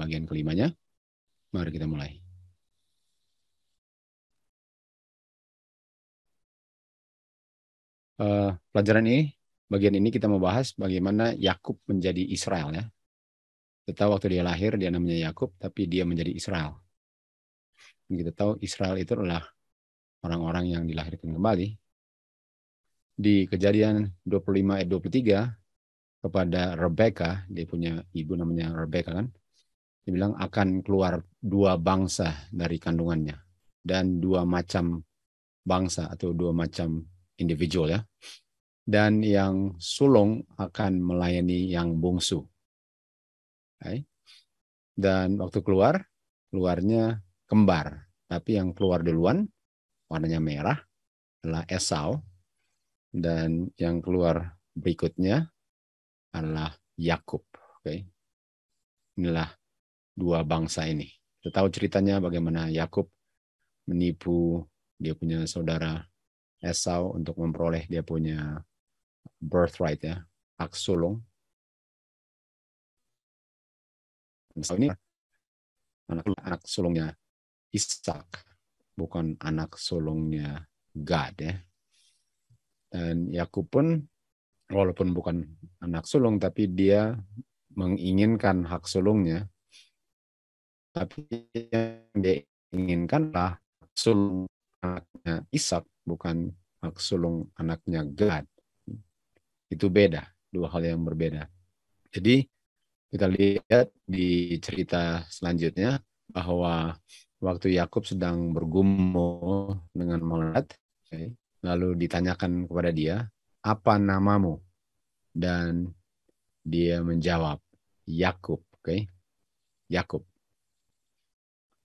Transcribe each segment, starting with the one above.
bagian kelimanya. Mari kita mulai. Uh, pelajaran ini, bagian ini kita membahas bagaimana Yakub menjadi Israel ya. Kita tahu waktu dia lahir dia namanya Yakub, tapi dia menjadi Israel. Dan kita tahu Israel itu adalah orang-orang yang dilahirkan kembali. Di kejadian 25 ayat 23 kepada Rebecca, dia punya ibu namanya Rebecca kan, dibilang akan keluar dua bangsa dari kandungannya dan dua macam bangsa atau dua macam individual ya. Dan yang sulung akan melayani yang bungsu. Dan waktu keluar, keluarnya kembar. Tapi yang keluar duluan, warnanya merah, adalah Esau. Dan yang keluar berikutnya adalah Yakub. Okay. Inilah dua bangsa ini. Kita tahu ceritanya bagaimana Yakub menipu dia punya saudara Esau untuk memperoleh dia punya birthright ya, hak sulung. Esau ini anak anak sulungnya Ishak, bukan anak sulungnya Gad ya. Dan Yakub pun walaupun bukan anak sulung tapi dia menginginkan hak sulungnya tapi yang dia inginkanlah sulung anaknya Ishak bukan hak sulung anaknya Gad. Itu beda, dua hal yang berbeda. Jadi kita lihat di cerita selanjutnya bahwa waktu Yakub sedang bergumul dengan Malat okay, eh, lalu ditanyakan kepada dia, "Apa namamu?" Dan dia menjawab, "Yakub." Oke. Okay? Yakub.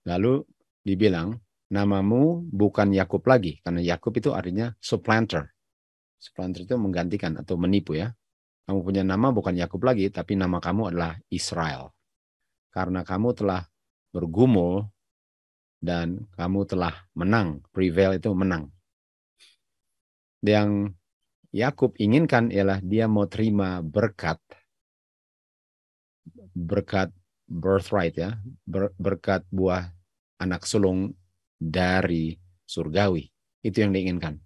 Lalu dibilang, namamu bukan Yakub lagi karena Yakub itu artinya supplanter. Supplanter itu menggantikan atau menipu ya. Kamu punya nama bukan Yakub lagi tapi nama kamu adalah Israel. Karena kamu telah bergumul dan kamu telah menang. Prevail itu menang. Yang Yakub inginkan ialah dia mau terima berkat berkat birthright ya, ber, berkat buah anak sulung dari surgawi. Itu yang diinginkan.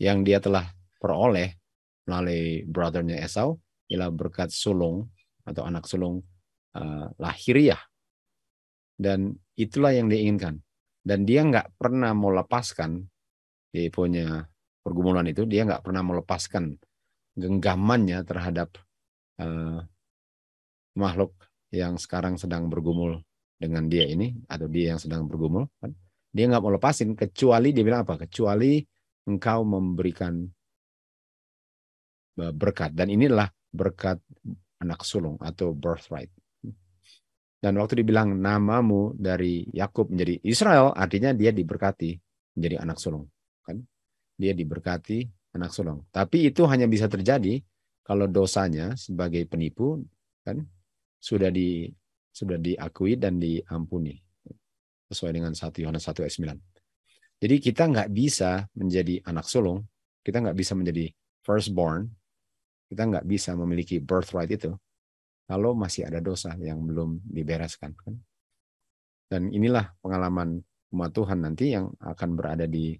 Yang dia telah peroleh melalui brothernya Esau ialah berkat sulung atau anak sulung uh, lahiriah. Dan itulah yang diinginkan. Dan dia nggak pernah mau lepaskan dia punya pergumulan itu, dia nggak pernah mau lepaskan genggamannya terhadap uh, makhluk yang sekarang sedang bergumul dengan dia ini atau dia yang sedang bergumul kan? dia nggak mau lepasin kecuali dia bilang apa kecuali engkau memberikan eh, berkat dan inilah berkat anak sulung atau birthright dan waktu dibilang namamu dari Yakub menjadi Israel artinya dia diberkati menjadi anak sulung kan dia diberkati anak sulung tapi itu hanya bisa terjadi kalau dosanya sebagai penipu kan sudah di sudah diakui dan diampuni sesuai dengan satu Yohanes satu ayat 9. Jadi kita nggak bisa menjadi anak sulung, kita nggak bisa menjadi firstborn, kita nggak bisa memiliki birthright itu kalau masih ada dosa yang belum dibereskan. Kan? Dan inilah pengalaman umat Tuhan nanti yang akan berada di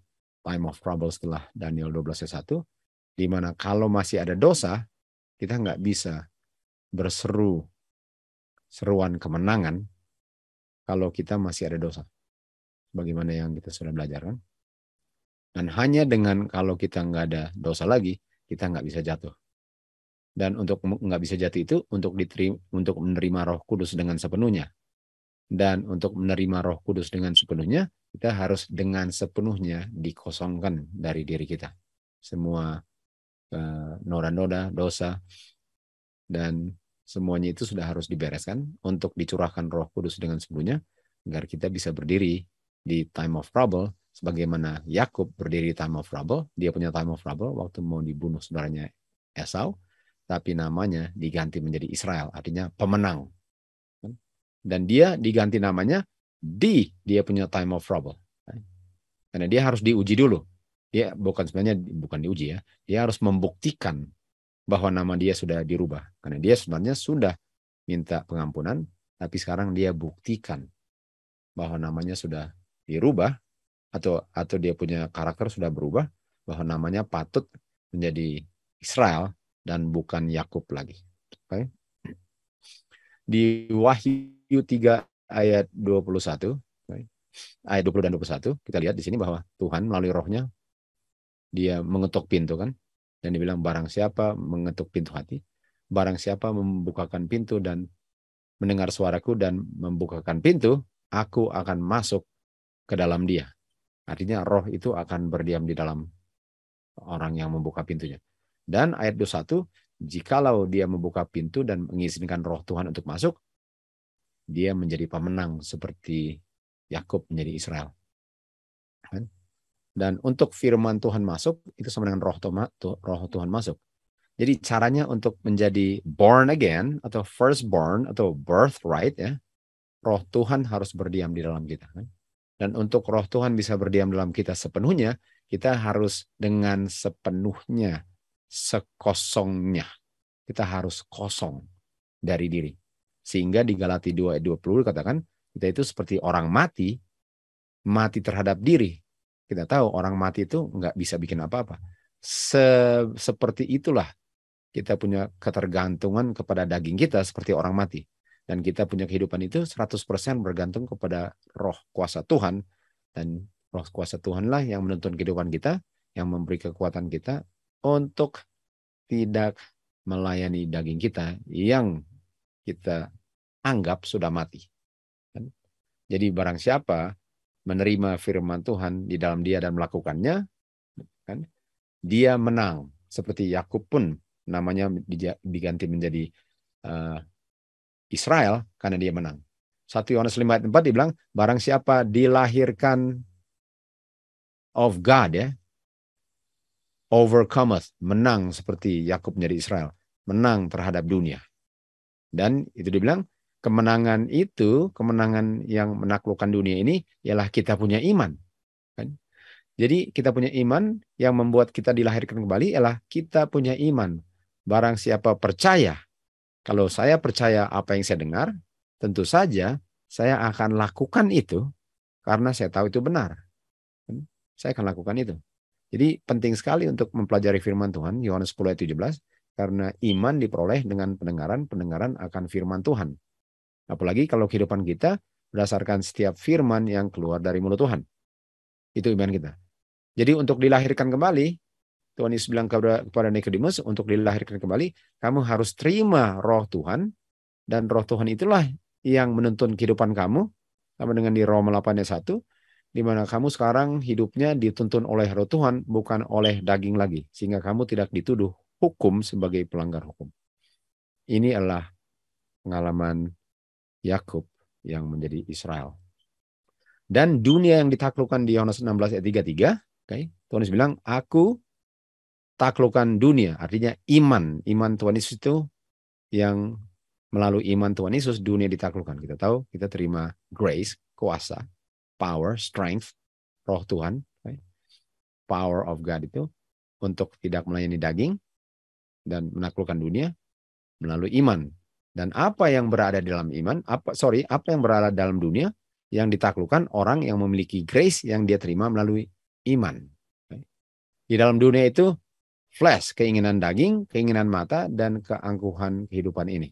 time of trouble setelah Daniel 12 ayat 1, di mana kalau masih ada dosa, kita nggak bisa berseru seruan kemenangan kalau kita masih ada dosa. Bagaimana yang kita sudah belajar kan? Dan hanya dengan kalau kita nggak ada dosa lagi, kita nggak bisa jatuh. Dan untuk nggak bisa jatuh itu untuk diterima, untuk menerima Roh Kudus dengan sepenuhnya. Dan untuk menerima Roh Kudus dengan sepenuhnya, kita harus dengan sepenuhnya dikosongkan dari diri kita. Semua eh, noda-noda, dosa, dan semuanya itu sudah harus dibereskan untuk dicurahkan roh kudus dengan sungguhnya agar kita bisa berdiri di time of trouble sebagaimana Yakub berdiri di time of trouble dia punya time of trouble waktu mau dibunuh sebenarnya Esau tapi namanya diganti menjadi Israel artinya pemenang dan dia diganti namanya di dia punya time of trouble karena dia harus diuji dulu dia bukan sebenarnya bukan diuji ya dia harus membuktikan bahwa nama dia sudah dirubah. Karena dia sebenarnya sudah minta pengampunan, tapi sekarang dia buktikan bahwa namanya sudah dirubah atau atau dia punya karakter sudah berubah bahwa namanya patut menjadi Israel dan bukan Yakub lagi. Okay. Di Wahyu 3 ayat 21, okay. ayat 20 dan 21, kita lihat di sini bahwa Tuhan melalui rohnya dia mengetuk pintu kan. Dan dibilang barang siapa mengetuk pintu hati, barang siapa membukakan pintu dan mendengar suaraku dan membukakan pintu, aku akan masuk ke dalam dia. Artinya roh itu akan berdiam di dalam orang yang membuka pintunya. Dan ayat 21, jikalau dia membuka pintu dan mengizinkan roh Tuhan untuk masuk, dia menjadi pemenang seperti Yakub menjadi Israel. Kan? Dan untuk firman Tuhan masuk, itu sama dengan roh, Toma, roh Tuhan masuk. Jadi caranya untuk menjadi born again atau first born atau birthright ya, roh Tuhan harus berdiam di dalam kita. Kan? Dan untuk roh Tuhan bisa berdiam dalam kita sepenuhnya, kita harus dengan sepenuhnya, sekosongnya. Kita harus kosong dari diri. Sehingga di Galati 2 ayat 20 katakan, kita itu seperti orang mati, mati terhadap diri, kita tahu orang mati itu nggak bisa bikin apa-apa. Se seperti itulah kita punya ketergantungan kepada daging kita seperti orang mati. Dan kita punya kehidupan itu 100% bergantung kepada roh kuasa Tuhan. Dan roh kuasa Tuhanlah yang menuntun kehidupan kita, yang memberi kekuatan kita untuk tidak melayani daging kita yang kita anggap sudah mati. Kan? Jadi barang siapa menerima firman Tuhan di dalam dia dan melakukannya, kan? dia menang. Seperti Yakub pun namanya diganti menjadi uh, Israel karena dia menang. 1 Yohanes 5 ayat 4 dibilang barang siapa dilahirkan of God ya overcometh menang seperti Yakub menjadi Israel menang terhadap dunia dan itu dibilang kemenangan itu, kemenangan yang menaklukkan dunia ini ialah kita punya iman. Kan? Jadi kita punya iman yang membuat kita dilahirkan kembali ialah kita punya iman. Barang siapa percaya, kalau saya percaya apa yang saya dengar, tentu saja saya akan lakukan itu karena saya tahu itu benar. Kan? Saya akan lakukan itu. Jadi penting sekali untuk mempelajari firman Tuhan, Yohanes 10 ayat 17, karena iman diperoleh dengan pendengaran, pendengaran akan firman Tuhan. Apalagi kalau kehidupan kita berdasarkan setiap firman yang keluar dari mulut Tuhan. Itu iman kita. Jadi untuk dilahirkan kembali, Tuhan Yesus bilang kepada, kepada Nikodemus untuk dilahirkan kembali, kamu harus terima roh Tuhan dan roh Tuhan itulah yang menuntun kehidupan kamu sama dengan di Roma 8 ayat 1 di mana kamu sekarang hidupnya dituntun oleh roh Tuhan bukan oleh daging lagi sehingga kamu tidak dituduh hukum sebagai pelanggar hukum. Ini adalah pengalaman Yakub yang menjadi Israel. Dan dunia yang ditaklukkan di Yohanes 16 ayat 33, okay, Tuhan Yesus bilang, aku taklukan dunia, artinya iman. Iman Tuhan Yesus itu yang melalui iman Tuhan Yesus dunia ditaklukkan. Kita tahu kita terima grace, kuasa, power, strength, roh Tuhan, okay, power of God itu untuk tidak melayani daging dan menaklukkan dunia melalui iman dan apa yang berada dalam iman, apa sorry, apa yang berada dalam dunia yang ditaklukkan orang yang memiliki grace yang dia terima melalui iman. Di dalam dunia itu flash keinginan daging, keinginan mata dan keangkuhan kehidupan ini.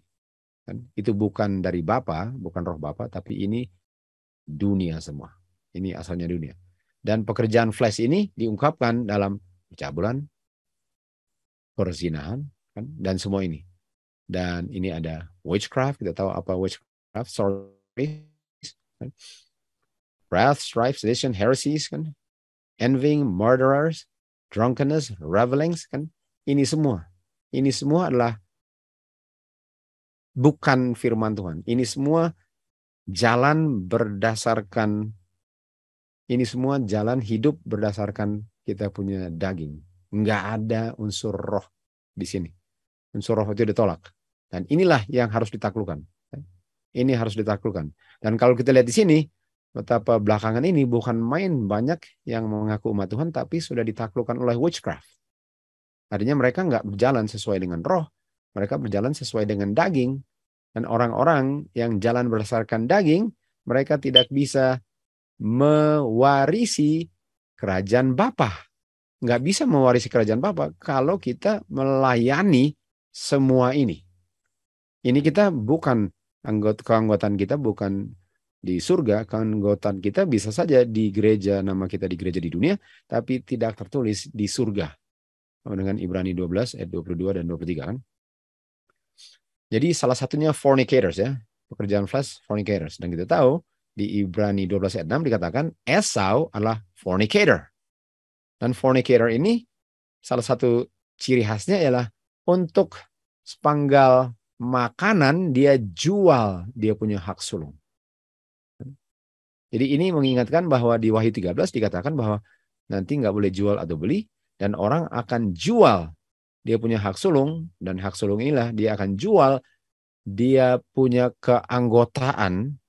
Itu bukan dari Bapa, bukan roh Bapa, tapi ini dunia semua. Ini asalnya dunia. Dan pekerjaan flash ini diungkapkan dalam percabulan, perzinahan, kan, dan semua ini. Dan ini ada witchcraft, kita tahu apa witchcraft, sorry kan? wrath, strife, sedition, heresies, kan? envying, murderers, drunkenness, revelings, kan? Ini semua. Ini semua adalah bukan firman Tuhan. Ini semua jalan berdasarkan ini semua jalan hidup berdasarkan kita punya daging. Nggak ada unsur roh di sini. Unsur roh itu ditolak. Dan inilah yang harus ditaklukkan. Ini harus ditaklukkan. Dan kalau kita lihat di sini, betapa belakangan ini bukan main banyak yang mengaku umat Tuhan, tapi sudah ditaklukkan oleh witchcraft. Artinya mereka nggak berjalan sesuai dengan roh, mereka berjalan sesuai dengan daging. Dan orang-orang yang jalan berdasarkan daging, mereka tidak bisa mewarisi kerajaan Bapa. Nggak bisa mewarisi kerajaan Bapa kalau kita melayani semua ini. Ini kita bukan anggota keanggotaan kita bukan di surga, keanggotaan kita bisa saja di gereja nama kita di gereja di dunia tapi tidak tertulis di surga. Dengan Ibrani 12 ayat 22 dan 23 kan. Jadi salah satunya fornicators ya, pekerjaan flash fornicators dan kita tahu di Ibrani 12 ayat 6 dikatakan Esau adalah fornicator. Dan fornicator ini salah satu ciri khasnya ialah untuk sepanggal makanan dia jual dia punya hak sulung. Jadi ini mengingatkan bahwa di Wahyu 13 dikatakan bahwa nanti nggak boleh jual atau beli dan orang akan jual dia punya hak sulung dan hak sulung inilah dia akan jual dia punya keanggotaan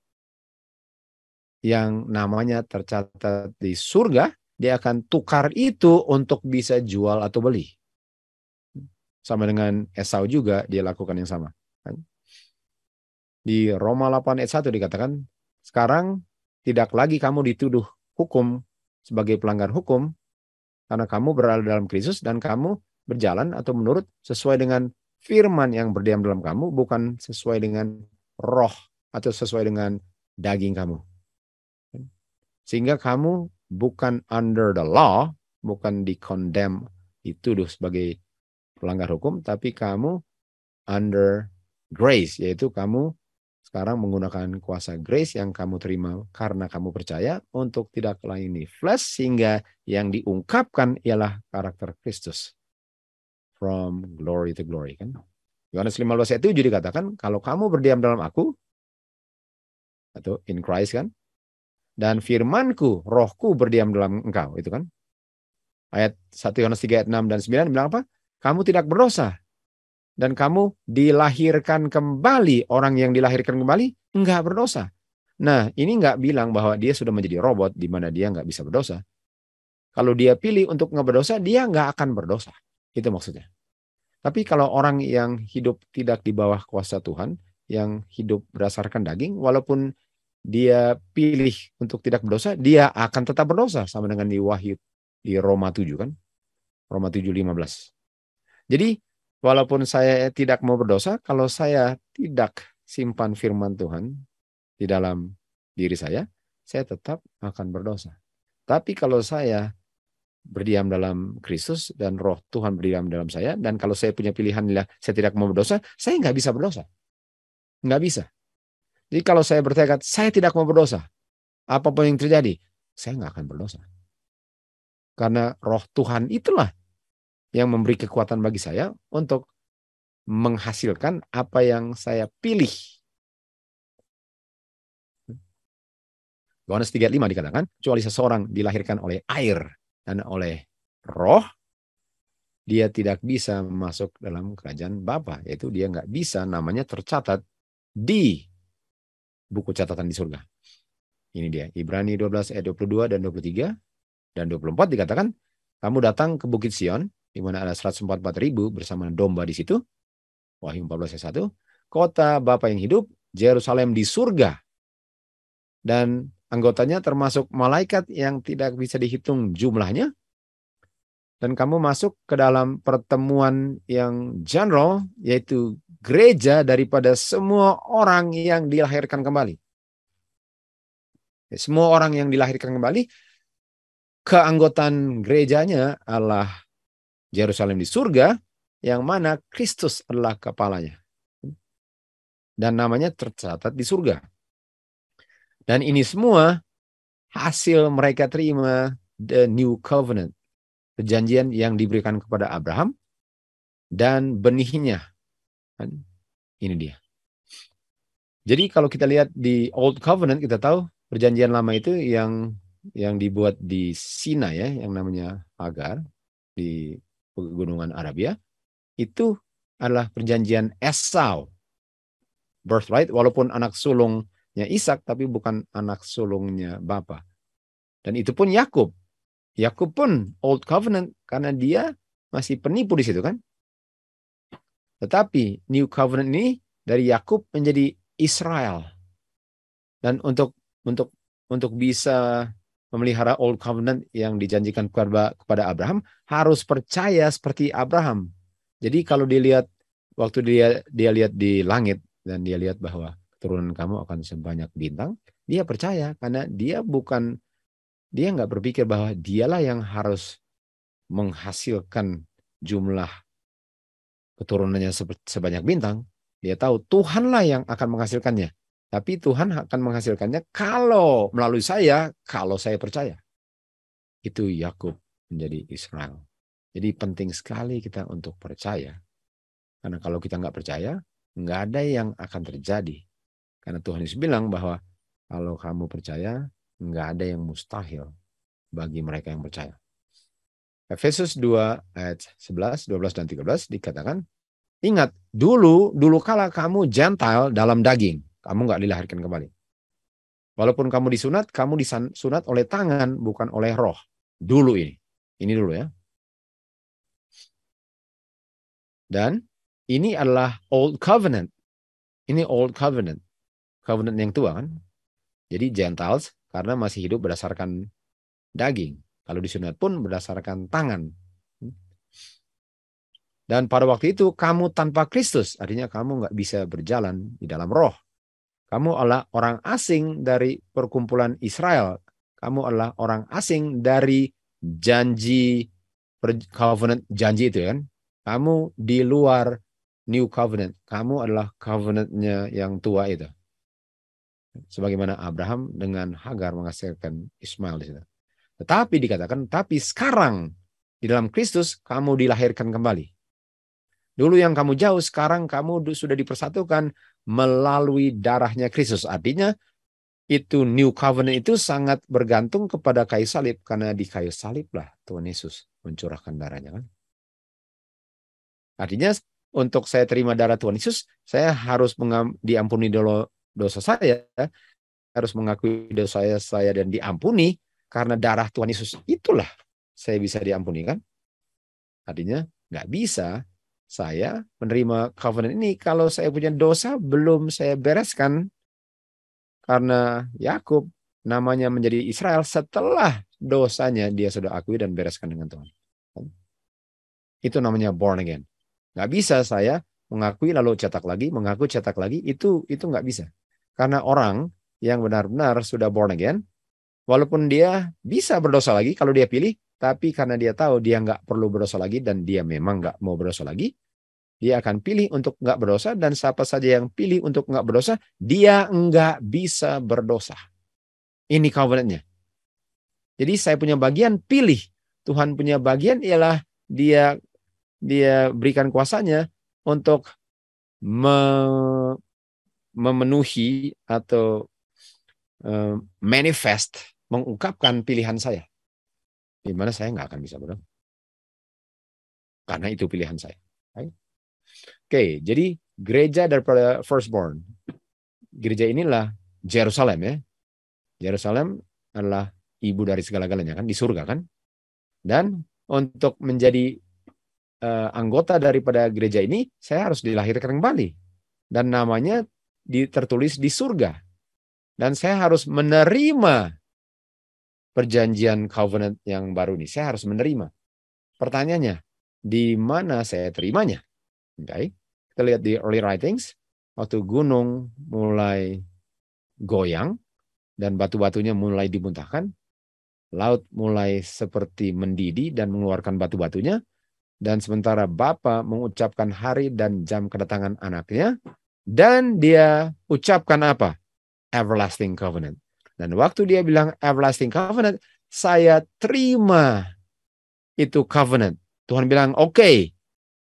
yang namanya tercatat di surga dia akan tukar itu untuk bisa jual atau beli sama dengan Esau juga dia lakukan yang sama di Roma 8 ayat 1 dikatakan, sekarang tidak lagi kamu dituduh hukum sebagai pelanggar hukum, karena kamu berada dalam Kristus dan kamu berjalan atau menurut sesuai dengan firman yang berdiam dalam kamu, bukan sesuai dengan roh atau sesuai dengan daging kamu. Sehingga kamu bukan under the law, bukan dikondem dituduh sebagai pelanggar hukum, tapi kamu under grace, yaitu kamu sekarang menggunakan kuasa grace yang kamu terima karena kamu percaya untuk tidak lain flesh sehingga yang diungkapkan ialah karakter Kristus. From glory to glory kan. Yohanes 15 ayat 7 dikatakan kalau kamu berdiam dalam aku atau in Christ kan dan firmanku rohku berdiam dalam engkau itu kan ayat 1 Yohanes 3 ayat 6 dan 9 bilang apa kamu tidak berdosa dan kamu dilahirkan kembali, orang yang dilahirkan kembali nggak berdosa. Nah, ini nggak bilang bahwa dia sudah menjadi robot di mana dia nggak bisa berdosa. Kalau dia pilih untuk nggak berdosa, dia nggak akan berdosa. Itu maksudnya. Tapi kalau orang yang hidup tidak di bawah kuasa Tuhan, yang hidup berdasarkan daging, walaupun dia pilih untuk tidak berdosa, dia akan tetap berdosa sama dengan di Wahyu di Roma 7 kan? Roma 7 15. Jadi Walaupun saya tidak mau berdosa, kalau saya tidak simpan firman Tuhan di dalam diri saya, saya tetap akan berdosa. Tapi kalau saya berdiam dalam Kristus dan roh Tuhan berdiam dalam saya, dan kalau saya punya pilihan, saya tidak mau berdosa, saya nggak bisa berdosa. Nggak bisa. Jadi kalau saya bertekad, saya tidak mau berdosa, apapun yang terjadi, saya nggak akan berdosa. Karena roh Tuhan itulah yang memberi kekuatan bagi saya untuk menghasilkan apa yang saya pilih. Yohanes 3:5 dikatakan, kecuali seseorang dilahirkan oleh air dan oleh roh, dia tidak bisa masuk dalam kerajaan Bapa, yaitu dia nggak bisa namanya tercatat di buku catatan di surga. Ini dia, Ibrani 12 ayat 22 dan 23 dan 24 dikatakan, kamu datang ke Bukit Sion, di mana ada 144 ribu bersama domba di situ. Wahyu 14 ayat 1. Kota Bapa yang hidup, Yerusalem di surga. Dan anggotanya termasuk malaikat yang tidak bisa dihitung jumlahnya. Dan kamu masuk ke dalam pertemuan yang general, yaitu gereja daripada semua orang yang dilahirkan kembali. Semua orang yang dilahirkan kembali, keanggotaan gerejanya adalah Yerusalem di surga yang mana Kristus adalah kepalanya. Dan namanya tercatat di surga. Dan ini semua hasil mereka terima the new covenant. Perjanjian yang diberikan kepada Abraham dan benihnya. Kan? Ini dia. Jadi kalau kita lihat di Old Covenant kita tahu perjanjian lama itu yang yang dibuat di Sina ya, yang namanya Agar di pegunungan Arabia itu adalah perjanjian Esau birthright walaupun anak sulungnya Ishak tapi bukan anak sulungnya bapa dan itu pun Yakub Yakub pun old covenant karena dia masih penipu di situ kan tetapi new covenant ini dari Yakub menjadi Israel dan untuk untuk untuk bisa memelihara old covenant yang dijanjikan kepada Abraham harus percaya seperti Abraham. Jadi kalau dilihat waktu dia dia lihat di langit dan dia lihat bahwa keturunan kamu akan sebanyak bintang, dia percaya karena dia bukan dia nggak berpikir bahwa dialah yang harus menghasilkan jumlah keturunannya sebanyak bintang. Dia tahu Tuhanlah yang akan menghasilkannya. Tapi Tuhan akan menghasilkannya kalau melalui saya, kalau saya percaya. Itu Yakub menjadi Israel. Jadi penting sekali kita untuk percaya. Karena kalau kita nggak percaya, nggak ada yang akan terjadi. Karena Tuhan Yesus bilang bahwa kalau kamu percaya, nggak ada yang mustahil bagi mereka yang percaya. Efesus 2 ayat 11, 12 dan 13 dikatakan, Ingat, dulu dulu kala kamu Gentile dalam daging, kamu nggak dilahirkan kembali. Walaupun kamu disunat, kamu disunat oleh tangan, bukan oleh roh. Dulu ini. Ini dulu ya. Dan ini adalah old covenant. Ini old covenant. Covenant yang tua kan. Jadi Gentiles karena masih hidup berdasarkan daging. Kalau disunat pun berdasarkan tangan. Dan pada waktu itu kamu tanpa Kristus, artinya kamu nggak bisa berjalan di dalam roh. Kamu adalah orang asing dari perkumpulan Israel. Kamu adalah orang asing dari janji covenant janji itu ya kan. Kamu di luar new covenant. Kamu adalah covenantnya yang tua itu. Sebagaimana Abraham dengan Hagar menghasilkan Ismail di sana. Tetapi dikatakan, tapi sekarang di dalam Kristus kamu dilahirkan kembali. Dulu yang kamu jauh, sekarang kamu sudah dipersatukan melalui darahnya Kristus. Artinya itu New Covenant itu sangat bergantung kepada kayu salib karena di kayu saliblah Tuhan Yesus mencurahkan darahnya kan. Artinya untuk saya terima darah Tuhan Yesus, saya harus diampuni dosa saya, harus mengakui dosa saya, saya dan diampuni karena darah Tuhan Yesus itulah saya bisa diampuni kan. Artinya nggak bisa saya menerima covenant ini kalau saya punya dosa belum saya bereskan karena Yakub namanya menjadi Israel setelah dosanya dia sudah akui dan bereskan dengan Tuhan. Itu namanya born again. Nggak bisa saya mengakui lalu cetak lagi, mengaku cetak lagi, itu itu nggak bisa. Karena orang yang benar-benar sudah born again, walaupun dia bisa berdosa lagi kalau dia pilih, tapi karena dia tahu dia nggak perlu berdosa lagi dan dia memang nggak mau berdosa lagi, dia akan pilih untuk nggak berdosa dan siapa saja yang pilih untuk nggak berdosa, dia nggak bisa berdosa. Ini covenantnya. Jadi saya punya bagian pilih. Tuhan punya bagian ialah dia dia berikan kuasanya untuk me, memenuhi atau uh, manifest mengungkapkan pilihan saya di mana saya nggak akan bisa berdoa. Karena itu pilihan saya. Oke, okay, jadi gereja daripada firstborn. Gereja inilah Jerusalem ya. Jerusalem adalah ibu dari segala-galanya kan di surga kan. Dan untuk menjadi uh, anggota daripada gereja ini saya harus dilahirkan kembali dan namanya tertulis di surga. Dan saya harus menerima perjanjian covenant yang baru ini. Saya harus menerima. Pertanyaannya, di mana saya terimanya? Oke. Okay. Kita lihat di early writings, waktu gunung mulai goyang dan batu-batunya mulai dimuntahkan, laut mulai seperti mendidih dan mengeluarkan batu-batunya, dan sementara Bapa mengucapkan hari dan jam kedatangan anaknya, dan dia ucapkan apa? Everlasting covenant. Dan waktu dia bilang everlasting covenant, saya terima itu covenant. Tuhan bilang, oke, okay,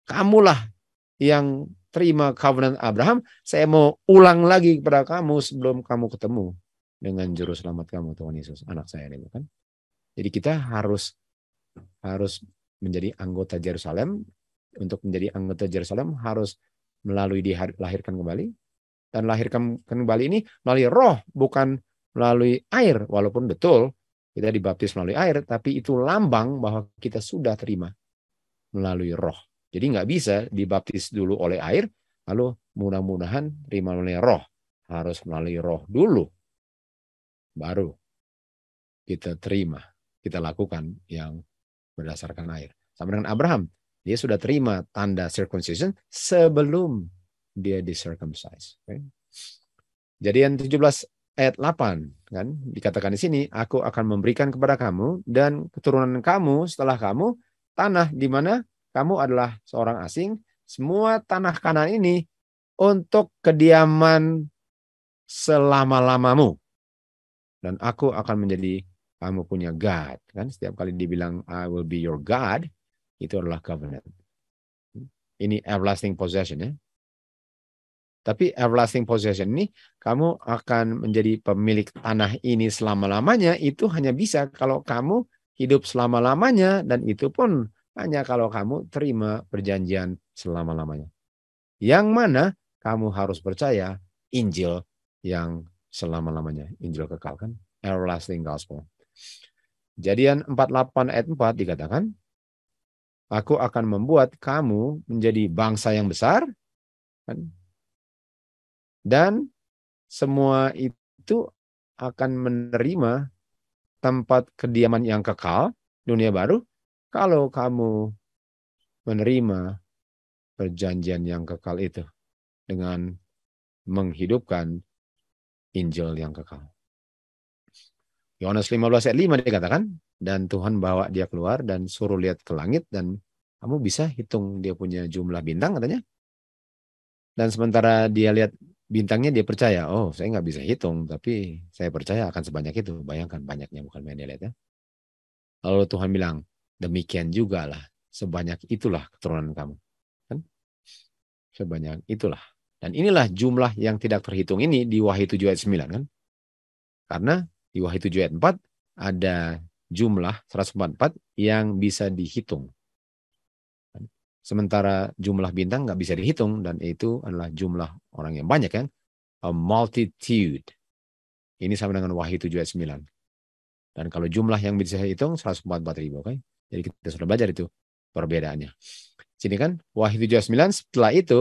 kamulah yang terima covenant Abraham. Saya mau ulang lagi kepada kamu sebelum kamu ketemu dengan juru selamat kamu Tuhan Yesus, anak saya ini kan. Jadi kita harus harus menjadi anggota Yerusalem. Untuk menjadi anggota Yerusalem harus melalui dilahirkan kembali dan lahirkan kembali ini melalui roh bukan melalui air, walaupun betul kita dibaptis melalui air, tapi itu lambang bahwa kita sudah terima melalui roh. Jadi nggak bisa dibaptis dulu oleh air, lalu mudah-mudahan terima melalui roh. Harus melalui roh dulu, baru kita terima, kita lakukan yang berdasarkan air. Sama dengan Abraham, dia sudah terima tanda circumcision sebelum dia disircumcise. Okay? Jadi yang 17 ayat 8 kan dikatakan di sini aku akan memberikan kepada kamu dan keturunan kamu setelah kamu tanah di mana kamu adalah seorang asing semua tanah kanan ini untuk kediaman selama-lamamu dan aku akan menjadi kamu punya God kan setiap kali dibilang I will be your God itu adalah covenant ini everlasting possession ya tapi everlasting possession ini kamu akan menjadi pemilik tanah ini selama-lamanya itu hanya bisa kalau kamu hidup selama-lamanya dan itu pun hanya kalau kamu terima perjanjian selama-lamanya. Yang mana kamu harus percaya Injil yang selama-lamanya. Injil kekal kan? Everlasting gospel. Jadian 48 ayat 4 dikatakan, Aku akan membuat kamu menjadi bangsa yang besar, kan? Dan semua itu akan menerima tempat kediaman yang kekal, dunia baru, kalau kamu menerima perjanjian yang kekal itu dengan menghidupkan Injil yang kekal. Yohanes 15 ayat 5 dikatakan, dan Tuhan bawa dia keluar dan suruh lihat ke langit dan kamu bisa hitung dia punya jumlah bintang katanya. Dan sementara dia lihat bintangnya dia percaya. Oh, saya nggak bisa hitung, tapi saya percaya akan sebanyak itu. Bayangkan banyaknya bukan main Kalau ya. Lalu Tuhan bilang, demikian juga lah, sebanyak itulah keturunan kamu. Kan? Sebanyak itulah. Dan inilah jumlah yang tidak terhitung ini di Wahyu 7 ayat 9 kan. Karena di Wahyu 7 ayat 4 ada jumlah 144 yang bisa dihitung. Sementara jumlah bintang nggak bisa dihitung dan itu adalah jumlah orang yang banyak kan. A multitude. Ini sama dengan Wahyu 7 ayat 9. Dan kalau jumlah yang bisa dihitung 144 ribu. Okay? Jadi kita sudah belajar itu perbedaannya. Sini kan Wahyu 7 ayat 9 setelah itu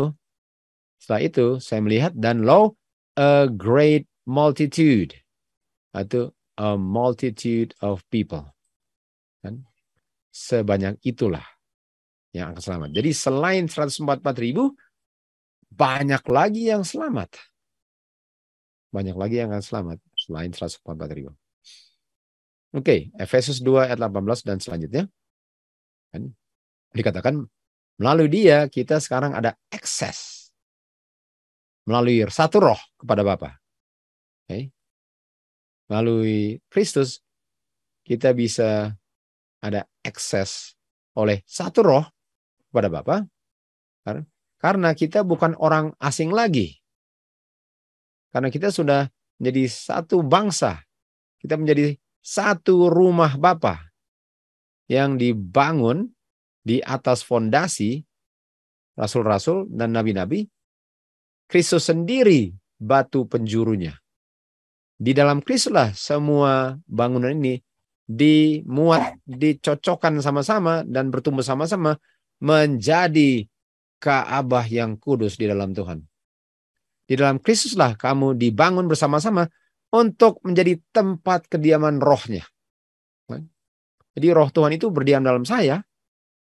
setelah itu saya melihat dan lo a great multitude atau a multitude of people. Kan? Sebanyak itulah yang akan selamat. Jadi selain 144 ribu, banyak lagi yang selamat. Banyak lagi yang akan selamat selain 144 ribu. Oke, okay, Efesus 2 ayat 18 dan selanjutnya. Kan, dikatakan, melalui dia kita sekarang ada akses. Melalui satu roh kepada Bapa. Okay. Melalui Kristus, kita bisa ada akses oleh satu roh kepada Bapa karena kita bukan orang asing lagi. Karena kita sudah menjadi satu bangsa. Kita menjadi satu rumah Bapa yang dibangun di atas fondasi rasul-rasul dan nabi-nabi. Kristus sendiri batu penjurunya. Di dalam Kristuslah semua bangunan ini dimuat, dicocokkan sama-sama dan bertumbuh sama-sama menjadi Kaabah yang kudus di dalam Tuhan. Di dalam Kristuslah kamu dibangun bersama-sama untuk menjadi tempat kediaman rohnya. Kan? Jadi roh Tuhan itu berdiam dalam saya.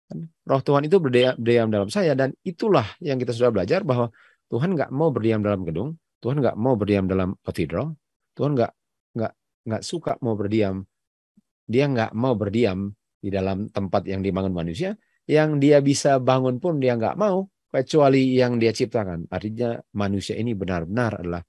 Kan? Roh Tuhan itu berdiam dalam saya. Dan itulah yang kita sudah belajar bahwa Tuhan nggak mau berdiam dalam gedung. Tuhan nggak mau berdiam dalam katedral. Tuhan nggak nggak nggak suka mau berdiam. Dia nggak mau berdiam di dalam tempat yang dibangun manusia yang dia bisa bangun pun dia nggak mau kecuali yang dia ciptakan. Artinya manusia ini benar-benar adalah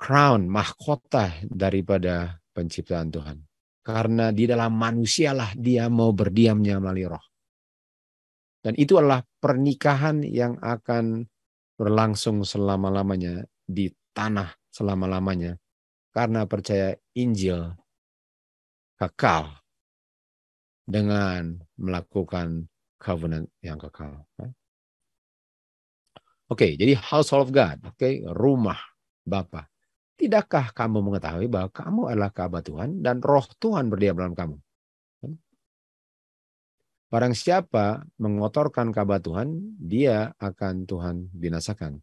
crown, mahkota daripada penciptaan Tuhan. Karena di dalam manusialah dia mau berdiamnya melalui roh. Dan itu adalah pernikahan yang akan berlangsung selama-lamanya di tanah selama-lamanya. Karena percaya Injil kekal dengan melakukan covenant yang kekal. Oke, okay, jadi house of God, oke, okay, rumah Bapa. Tidakkah kamu mengetahui bahwa kamu adalah kaabah Tuhan dan roh Tuhan berdiam dalam kamu? Barang siapa mengotorkan kaabah Tuhan, dia akan Tuhan binasakan.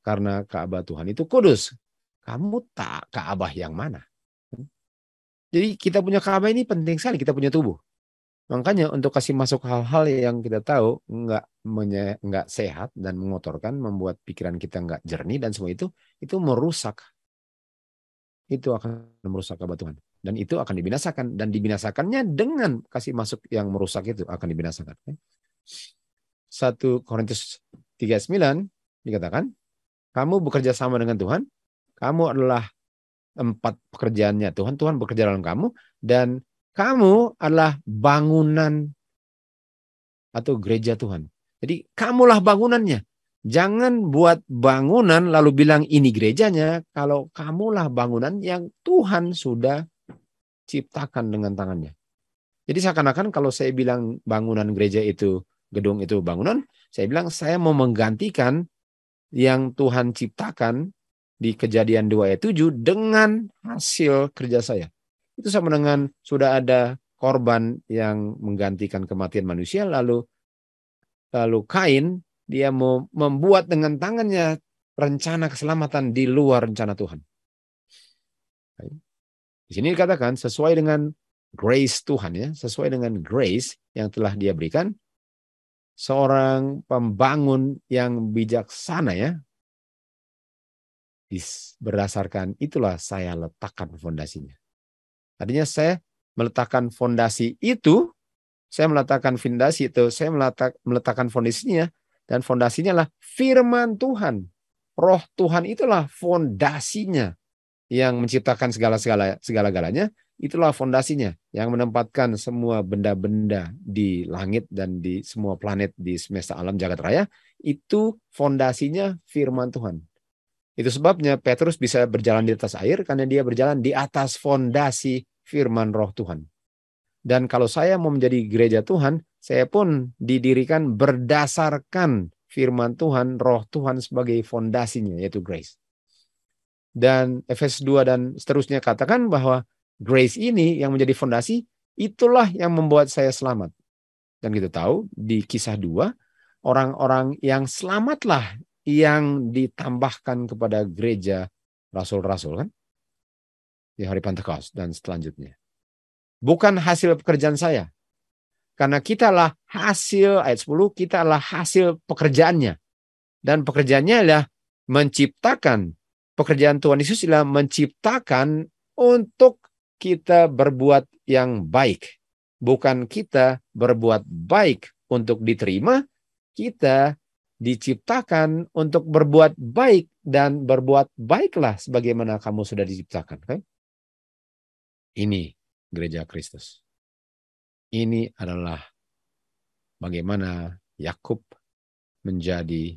Karena kaabah Tuhan itu kudus. Kamu tak kaabah yang mana? Jadi kita punya kaabah ini penting sekali, kita punya tubuh. Makanya untuk kasih masuk hal-hal yang kita tahu nggak nggak sehat dan mengotorkan, membuat pikiran kita nggak jernih dan semua itu itu merusak. Itu akan merusak kebatuan dan itu akan dibinasakan dan dibinasakannya dengan kasih masuk yang merusak itu akan dibinasakan. 1 Korintus 39 dikatakan, kamu bekerja sama dengan Tuhan, kamu adalah empat pekerjaannya Tuhan, Tuhan bekerja dalam kamu dan kamu adalah bangunan atau gereja Tuhan. Jadi kamulah bangunannya. Jangan buat bangunan lalu bilang ini gerejanya kalau kamulah bangunan yang Tuhan sudah ciptakan dengan tangannya. Jadi seakan-akan kalau saya bilang bangunan gereja itu, gedung itu bangunan, saya bilang saya mau menggantikan yang Tuhan ciptakan di kejadian 2 ayat 7 dengan hasil kerja saya itu sama dengan sudah ada korban yang menggantikan kematian manusia lalu lalu Kain dia mau membuat dengan tangannya rencana keselamatan di luar rencana Tuhan. Di sini dikatakan sesuai dengan grace Tuhan ya, sesuai dengan grace yang telah dia berikan seorang pembangun yang bijaksana ya berdasarkan itulah saya letakkan fondasinya. Artinya saya meletakkan fondasi itu, saya meletakkan fondasi itu, saya meletak, meletakkan fondasinya, dan fondasinya adalah firman Tuhan. Roh Tuhan itulah fondasinya yang menciptakan segala segala segala galanya. Itulah fondasinya yang menempatkan semua benda-benda di langit dan di semua planet di semesta alam jagat raya. Itu fondasinya firman Tuhan. Itu sebabnya Petrus bisa berjalan di atas air karena dia berjalan di atas fondasi firman roh Tuhan. Dan kalau saya mau menjadi gereja Tuhan, saya pun didirikan berdasarkan firman Tuhan, roh Tuhan sebagai fondasinya, yaitu grace. Dan Efes 2 dan seterusnya katakan bahwa grace ini yang menjadi fondasi, itulah yang membuat saya selamat. Dan kita tahu di kisah 2, orang-orang yang selamatlah yang ditambahkan kepada gereja rasul-rasul kan di hari Pentecost dan selanjutnya. Bukan hasil pekerjaan saya. Karena kitalah hasil, ayat 10, kitalah hasil pekerjaannya. Dan pekerjaannya adalah menciptakan. Pekerjaan Tuhan Yesus adalah menciptakan untuk kita berbuat yang baik. Bukan kita berbuat baik untuk diterima, kita diciptakan untuk berbuat baik dan berbuat baiklah sebagaimana kamu sudah diciptakan. Okay? Ini gereja Kristus. Ini adalah bagaimana Yakub menjadi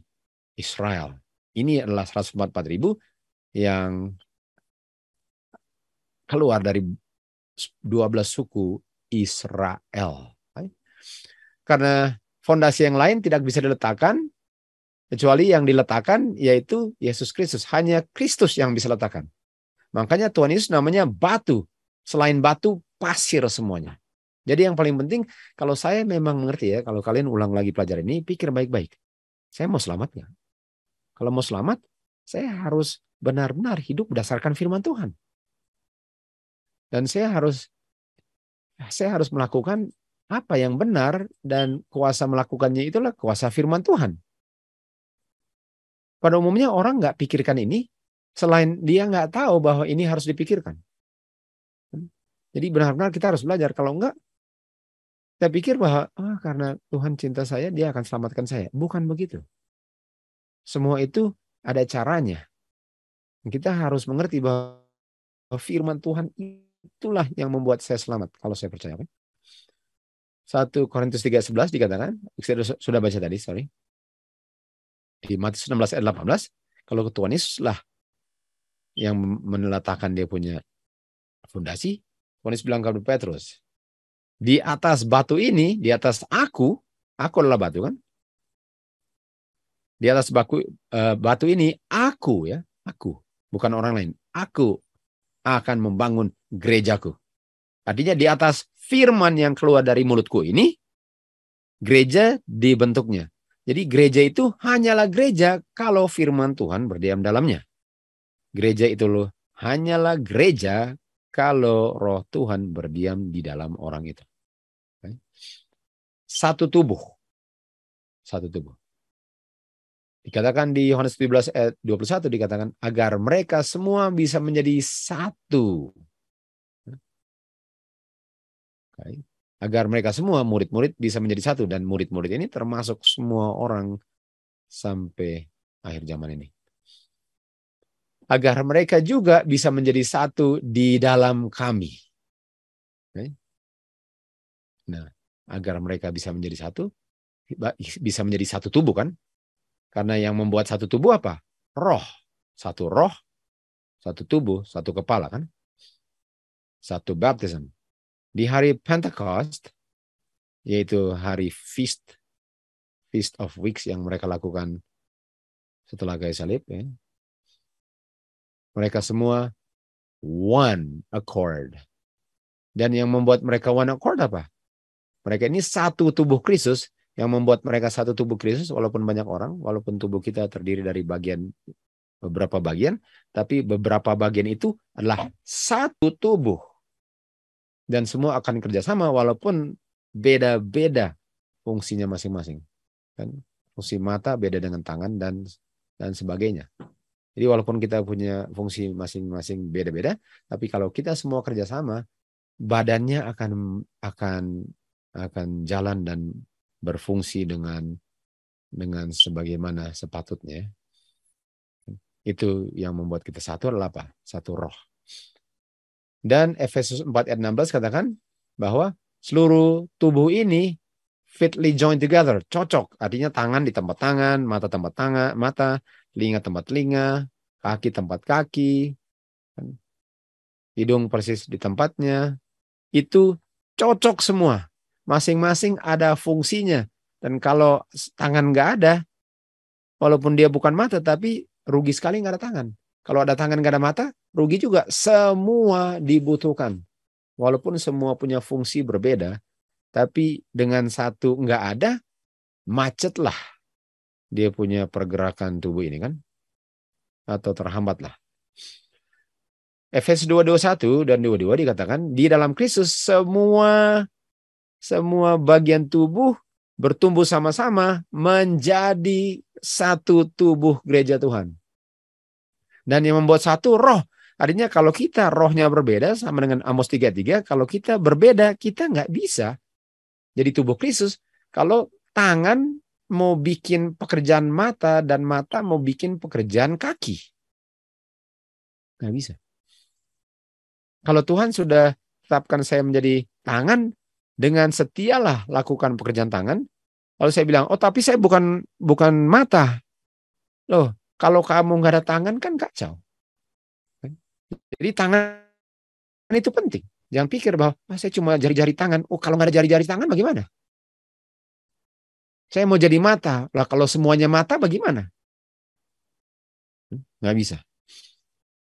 Israel. Ini adalah 144 ribu yang keluar dari 12 suku Israel. Karena fondasi yang lain tidak bisa diletakkan, kecuali yang diletakkan yaitu Yesus Kristus. Hanya Kristus yang bisa letakkan. Makanya Tuhan Yesus namanya batu Selain batu, pasir semuanya. Jadi yang paling penting kalau saya memang mengerti ya, kalau kalian ulang lagi pelajaran ini, pikir baik-baik. Saya mau selamat ya. Kalau mau selamat, saya harus benar-benar hidup berdasarkan firman Tuhan. Dan saya harus saya harus melakukan apa yang benar dan kuasa melakukannya itulah kuasa firman Tuhan. Pada umumnya orang nggak pikirkan ini, selain dia nggak tahu bahwa ini harus dipikirkan. Jadi benar-benar kita harus belajar. Kalau enggak, saya pikir bahwa ah, karena Tuhan cinta saya, dia akan selamatkan saya. Bukan begitu. Semua itu ada caranya. Kita harus mengerti bahwa firman Tuhan itulah yang membuat saya selamat. Kalau saya percaya. Kan? 1 Korintus 3.11 dikatakan, saya sudah baca tadi, sorry. Di Matius 16 ayat 18, kalau Tuhan Yesuslah yang meneletakkan dia punya fondasi, Yohanes bilang kepada Petrus, di atas batu ini, di atas aku, aku adalah batu kan? Di atas baku, eh, batu ini aku ya, aku, bukan orang lain. Aku akan membangun gerejaku. Artinya di atas firman yang keluar dari mulutku ini, gereja dibentuknya. Jadi gereja itu hanyalah gereja kalau firman Tuhan berdiam dalamnya. Gereja itu loh, hanyalah gereja kalau roh Tuhan berdiam di dalam orang itu. Satu tubuh. Satu tubuh. Dikatakan di Yohanes 17 ayat 21 dikatakan agar mereka semua bisa menjadi satu. Agar mereka semua murid-murid bisa menjadi satu dan murid-murid ini termasuk semua orang sampai akhir zaman ini agar mereka juga bisa menjadi satu di dalam kami. Nah, agar mereka bisa menjadi satu, bisa menjadi satu tubuh kan? Karena yang membuat satu tubuh apa? Roh. Satu roh, satu tubuh, satu kepala kan? Satu baptism. Di hari Pentecost, yaitu hari feast, feast of weeks yang mereka lakukan setelah gaya salib, ya, mereka semua one accord. Dan yang membuat mereka one accord apa? Mereka ini satu tubuh Kristus yang membuat mereka satu tubuh Kristus walaupun banyak orang, walaupun tubuh kita terdiri dari bagian beberapa bagian, tapi beberapa bagian itu adalah satu tubuh. Dan semua akan kerjasama walaupun beda-beda fungsinya masing-masing. Kan? Fungsi mata beda dengan tangan dan dan sebagainya. Jadi walaupun kita punya fungsi masing-masing beda-beda, tapi kalau kita semua kerjasama, badannya akan akan akan jalan dan berfungsi dengan dengan sebagaimana sepatutnya. Itu yang membuat kita satu adalah apa? Satu roh. Dan Efesus 4 ayat 16 katakan bahwa seluruh tubuh ini fitly joined together, cocok. Artinya tangan di tempat tangan, mata tempat tangan, mata, linga tempat telinga, kaki tempat kaki, kan. hidung persis di tempatnya. Itu cocok semua. Masing-masing ada fungsinya. Dan kalau tangan nggak ada, walaupun dia bukan mata, tapi rugi sekali nggak ada tangan. Kalau ada tangan nggak ada mata, rugi juga. Semua dibutuhkan. Walaupun semua punya fungsi berbeda, tapi dengan satu nggak ada, macet lah dia punya pergerakan tubuh ini kan atau terhambat lah. dua 2:21 dan 22 dikatakan di dalam Kristus semua semua bagian tubuh bertumbuh sama-sama menjadi satu tubuh gereja Tuhan. Dan yang membuat satu roh. Artinya kalau kita rohnya berbeda sama dengan Amos 33, kalau kita berbeda kita nggak bisa jadi tubuh Kristus. Kalau tangan mau bikin pekerjaan mata dan mata mau bikin pekerjaan kaki. Nggak bisa. Kalau Tuhan sudah tetapkan saya menjadi tangan, dengan setialah lakukan pekerjaan tangan. Lalu saya bilang, oh tapi saya bukan bukan mata. Loh, kalau kamu nggak ada tangan kan kacau. Jadi tangan itu penting. Jangan pikir bahwa ah, saya cuma jari-jari tangan. Oh kalau nggak ada jari-jari tangan bagaimana? Saya mau jadi mata. Lah kalau semuanya mata bagaimana? Nggak bisa.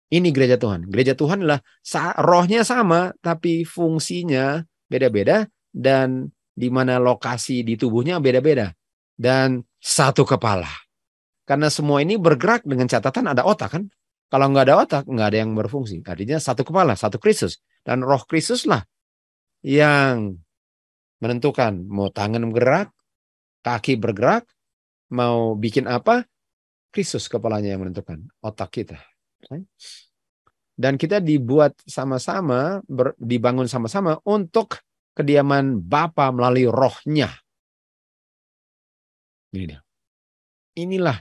Ini gereja Tuhan. Gereja Tuhan adalah rohnya sama tapi fungsinya beda-beda dan di mana lokasi di tubuhnya beda-beda dan satu kepala. Karena semua ini bergerak dengan catatan ada otak kan? Kalau nggak ada otak nggak ada yang berfungsi. Artinya satu kepala, satu Kristus dan Roh lah yang menentukan mau tangan bergerak, kaki bergerak, mau bikin apa, Kristus kepalanya yang menentukan, otak kita. Dan kita dibuat sama-sama, dibangun sama-sama untuk kediaman Bapa melalui rohnya. Ini dia. Inilah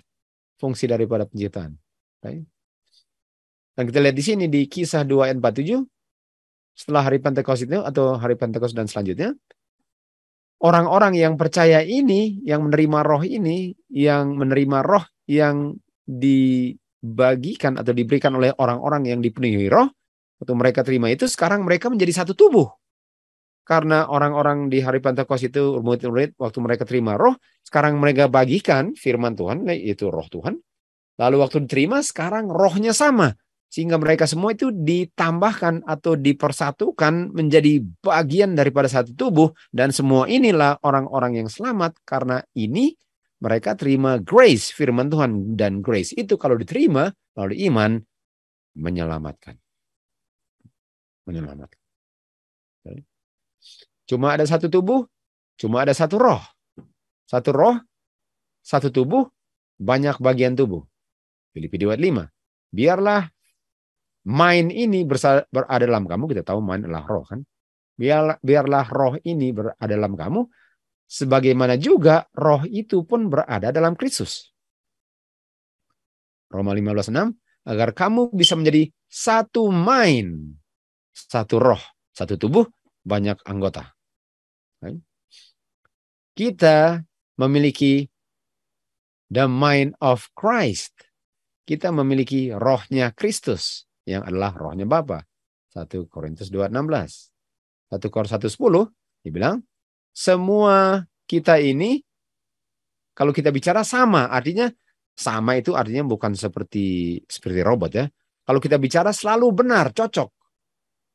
fungsi daripada penciptaan. Dan kita lihat di sini di kisah 2 ayat 47, setelah hari Pentekos itu atau hari Pentekos dan selanjutnya, orang-orang yang percaya ini, yang menerima roh ini, yang menerima roh yang dibagikan atau diberikan oleh orang-orang yang dipenuhi roh, waktu mereka terima itu, sekarang mereka menjadi satu tubuh. Karena orang-orang di hari Pentakosta itu murid-murid waktu mereka terima roh, sekarang mereka bagikan firman Tuhan, yaitu roh Tuhan. Lalu waktu diterima, sekarang rohnya sama sehingga mereka semua itu ditambahkan atau dipersatukan menjadi bagian daripada satu tubuh dan semua inilah orang-orang yang selamat karena ini mereka terima grace firman Tuhan dan grace itu kalau diterima melalui iman menyelamatkan menyelamatkan cuma ada satu tubuh cuma ada satu roh satu roh satu tubuh banyak bagian tubuh Filipi 25 lima biarlah Mind ini berada dalam kamu, kita tahu mind adalah roh kan. Biarlah, biarlah roh ini berada dalam kamu, sebagaimana juga roh itu pun berada dalam Kristus. Roma 15:6 agar kamu bisa menjadi satu mind, satu roh, satu tubuh, banyak anggota. Kita memiliki the mind of Christ. Kita memiliki rohnya Kristus yang adalah rohnya Bapa. 1 Korintus 2:16. 1 Korintus 1:10 dibilang semua kita ini kalau kita bicara sama, artinya sama itu artinya bukan seperti seperti robot ya. Kalau kita bicara selalu benar, cocok.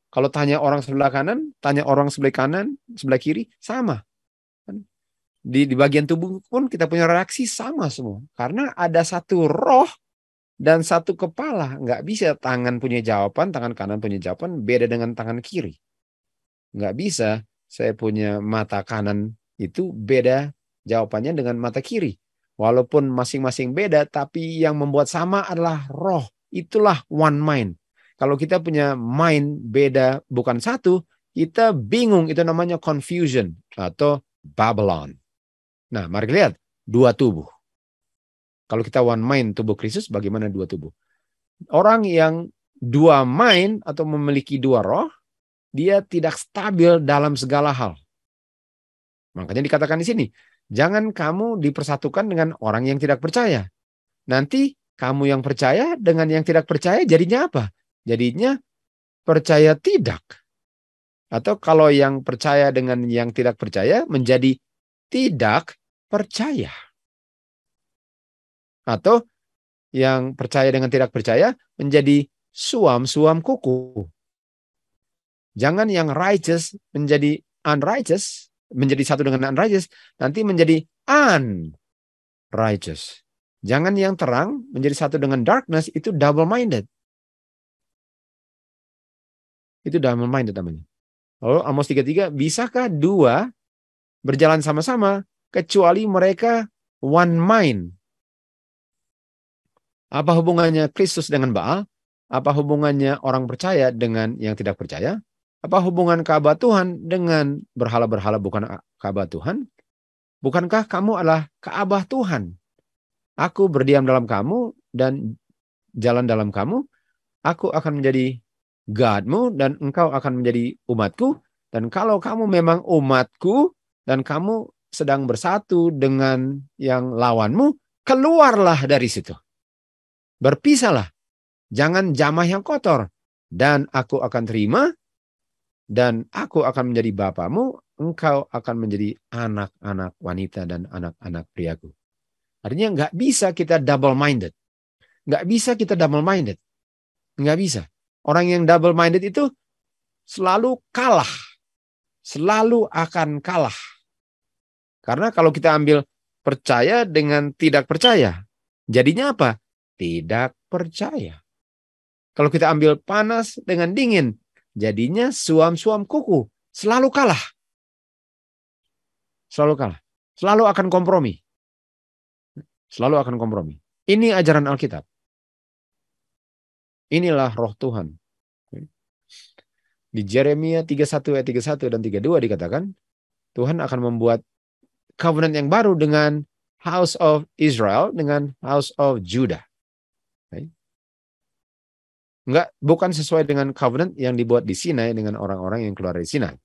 Kalau tanya orang sebelah kanan, tanya orang sebelah kanan, sebelah kiri, sama. Kan? Di, di bagian tubuh pun kita punya reaksi sama semua. Karena ada satu roh dan satu kepala nggak bisa tangan punya jawaban, tangan kanan punya jawaban, beda dengan tangan kiri. Nggak bisa saya punya mata kanan itu beda jawabannya dengan mata kiri. Walaupun masing-masing beda, tapi yang membuat sama adalah roh. Itulah one mind. Kalau kita punya mind beda bukan satu, kita bingung itu namanya confusion atau Babylon. Nah, mari lihat dua tubuh. Kalau kita one mind tubuh Kristus, bagaimana dua tubuh? Orang yang dua mind atau memiliki dua roh, dia tidak stabil dalam segala hal. Makanya dikatakan di sini, jangan kamu dipersatukan dengan orang yang tidak percaya. Nanti kamu yang percaya dengan yang tidak percaya jadinya apa? Jadinya percaya tidak. Atau kalau yang percaya dengan yang tidak percaya menjadi tidak percaya atau yang percaya dengan tidak percaya menjadi suam-suam kuku. Jangan yang righteous menjadi unrighteous, menjadi satu dengan unrighteous, nanti menjadi unrighteous. Jangan yang terang menjadi satu dengan darkness, itu double-minded. Itu double-minded namanya. Lalu Amos 33, bisakah dua berjalan sama-sama kecuali mereka one mind? Apa hubungannya Kristus dengan Baal? Apa hubungannya orang percaya dengan yang tidak percaya? Apa hubungan Ka'bah Tuhan dengan berhala-berhala bukan Ka'bah Tuhan? Bukankah kamu adalah kaabah Tuhan? Aku berdiam dalam kamu dan jalan dalam kamu. Aku akan menjadi Godmu dan engkau akan menjadi umatku. Dan kalau kamu memang umatku dan kamu sedang bersatu dengan yang lawanmu, keluarlah dari situ. Berpisahlah. Jangan jamah yang kotor. Dan aku akan terima. Dan aku akan menjadi bapamu. Engkau akan menjadi anak-anak wanita dan anak-anak priaku. Artinya nggak bisa kita double-minded. Nggak bisa kita double-minded. Nggak bisa. Orang yang double-minded itu selalu kalah. Selalu akan kalah. Karena kalau kita ambil percaya dengan tidak percaya, jadinya apa? tidak percaya. Kalau kita ambil panas dengan dingin, jadinya suam-suam kuku selalu kalah. Selalu kalah. Selalu akan kompromi. Selalu akan kompromi. Ini ajaran Alkitab. Inilah roh Tuhan. Di Jeremia 31 ayat 31 dan 32 dikatakan, Tuhan akan membuat covenant yang baru dengan House of Israel dengan House of Judah. Enggak, bukan sesuai dengan covenant yang dibuat di Sinai dengan orang-orang yang keluar dari Sinai.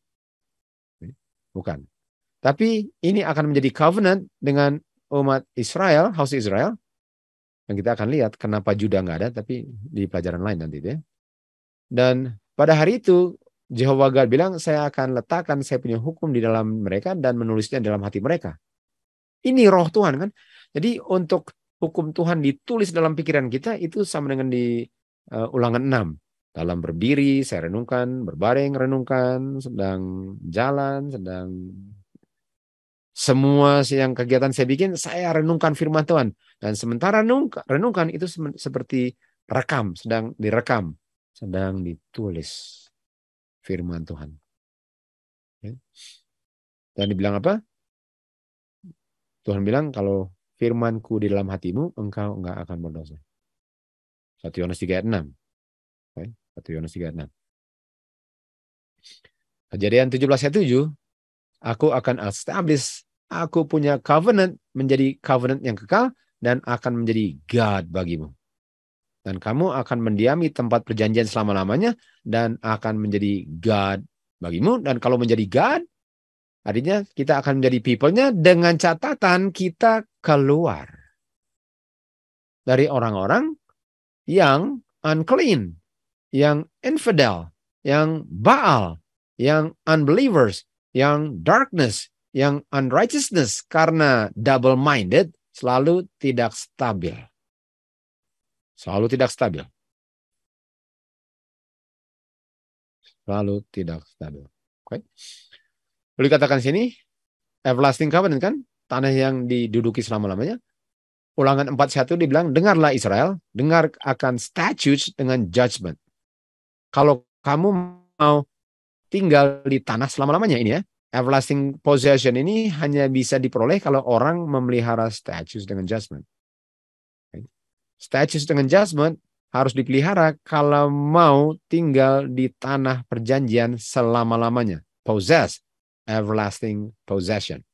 Bukan. Tapi ini akan menjadi covenant dengan umat Israel, House Israel. Dan kita akan lihat kenapa Judah nggak ada, tapi di pelajaran lain nanti deh. Dan pada hari itu, Jehovah God bilang, saya akan letakkan saya punya hukum di dalam mereka dan menulisnya dalam hati mereka. Ini roh Tuhan kan. Jadi untuk hukum Tuhan ditulis dalam pikiran kita itu sama dengan di uh, ulangan enam Dalam berdiri, saya renungkan, berbareng renungkan, sedang jalan, sedang semua yang kegiatan saya bikin, saya renungkan firman Tuhan. Dan sementara renungkan, itu seperti rekam, sedang direkam, sedang ditulis firman Tuhan. Ya. Dan dibilang apa? Tuhan bilang kalau firmanku di dalam hatimu, engkau enggak akan berdosa. 1 Yohanes 3 ayat 6. Okay. 1 Yohanes 3 ayat 6. Kejadian 17 ayat 7, aku akan establish, aku punya covenant menjadi covenant yang kekal dan akan menjadi God bagimu. Dan kamu akan mendiami tempat perjanjian selama-lamanya dan akan menjadi God bagimu. Dan kalau menjadi God, artinya kita akan menjadi people-nya dengan catatan kita keluar dari orang-orang yang unclean, yang infidel, yang baal, yang unbelievers, yang darkness, yang unrighteousness karena double minded selalu tidak stabil. Selalu tidak stabil. Selalu tidak stabil. Oke. Okay. Boleh katakan sini everlasting covenant kan? Tanah yang diduduki selama-lamanya Ulangan 41 dibilang, dengarlah Israel, dengar akan statutes dengan judgment. Kalau kamu mau tinggal di tanah selama-lamanya ini ya, everlasting possession ini hanya bisa diperoleh kalau orang memelihara statutes dengan judgment. Statutes dengan judgment harus dipelihara kalau mau tinggal di tanah perjanjian selama-lamanya. Possess, everlasting possession.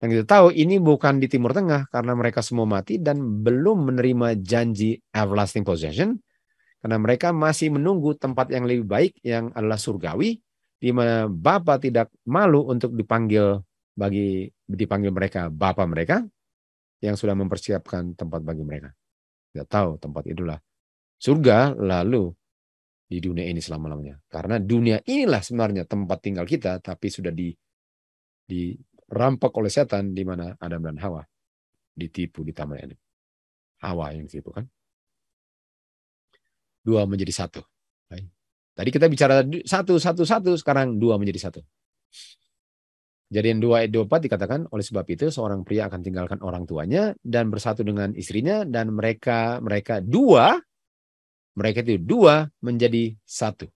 Dan kita tahu ini bukan di Timur Tengah karena mereka semua mati dan belum menerima janji everlasting possession karena mereka masih menunggu tempat yang lebih baik yang adalah surgawi di mana Bapa tidak malu untuk dipanggil bagi dipanggil mereka Bapak mereka yang sudah mempersiapkan tempat bagi mereka. Kita tahu tempat itulah surga lalu di dunia ini selama-lamanya. Karena dunia inilah sebenarnya tempat tinggal kita tapi sudah di di dirampok oleh setan di mana Adam dan Hawa ditipu di Taman ini. Hawa yang ditipu kan. Dua menjadi satu. Tadi kita bicara satu, satu, satu. Sekarang dua menjadi satu. Jadi yang dua ayat 24 dikatakan oleh sebab itu seorang pria akan tinggalkan orang tuanya dan bersatu dengan istrinya dan mereka mereka dua mereka itu dua menjadi satu.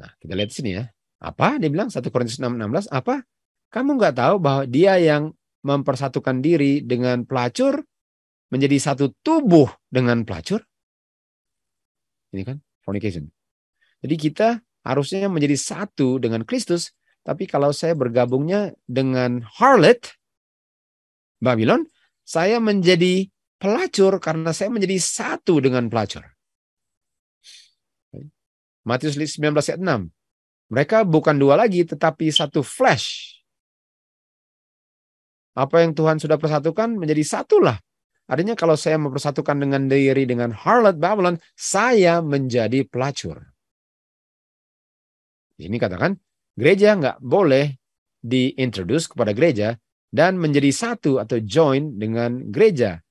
Nah, kita lihat di sini ya. Apa? Dia bilang 1 Korintus 6:16 apa? Kamu nggak tahu bahwa dia yang mempersatukan diri dengan pelacur menjadi satu tubuh dengan pelacur? Ini kan fornication. Jadi kita harusnya menjadi satu dengan Kristus, tapi kalau saya bergabungnya dengan harlot Babylon, saya menjadi pelacur karena saya menjadi satu dengan pelacur. Matius 19 ayat 6. Mereka bukan dua lagi, tetapi satu flash. Apa yang Tuhan sudah persatukan menjadi satulah. Artinya kalau saya mempersatukan dengan diri dengan harlot Babylon, saya menjadi pelacur. Ini katakan, gereja nggak boleh diintroduce kepada gereja dan menjadi satu atau join dengan gereja.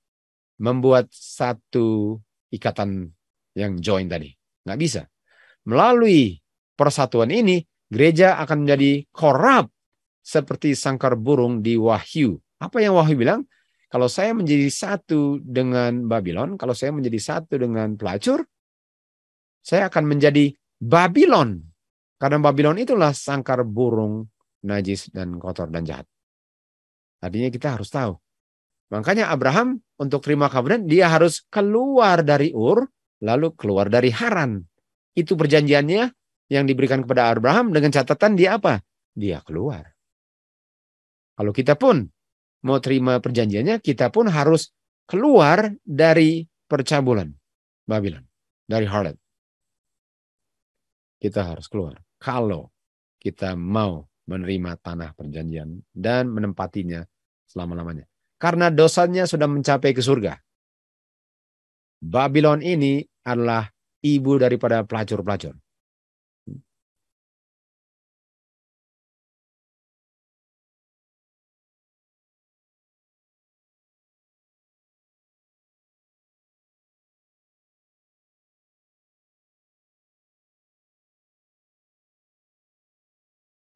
Membuat satu ikatan yang join tadi. Nggak bisa. Melalui persatuan ini, gereja akan menjadi korup seperti sangkar burung di Wahyu. Apa yang Wahyu bilang? Kalau saya menjadi satu dengan Babylon, kalau saya menjadi satu dengan pelacur, saya akan menjadi Babylon. Karena Babylon itulah sangkar burung najis dan kotor dan jahat. Artinya kita harus tahu. Makanya Abraham untuk terima kabar dia harus keluar dari Ur, lalu keluar dari Haran. Itu perjanjiannya yang diberikan kepada Abraham dengan catatan dia apa? Dia keluar. Kalau kita pun mau terima perjanjiannya, kita pun harus keluar dari percabulan Babylon, dari Harlem Kita harus keluar. Kalau kita mau menerima tanah perjanjian dan menempatinya selama-lamanya. Karena dosanya sudah mencapai ke surga. Babylon ini adalah ibu daripada pelacur-pelacur.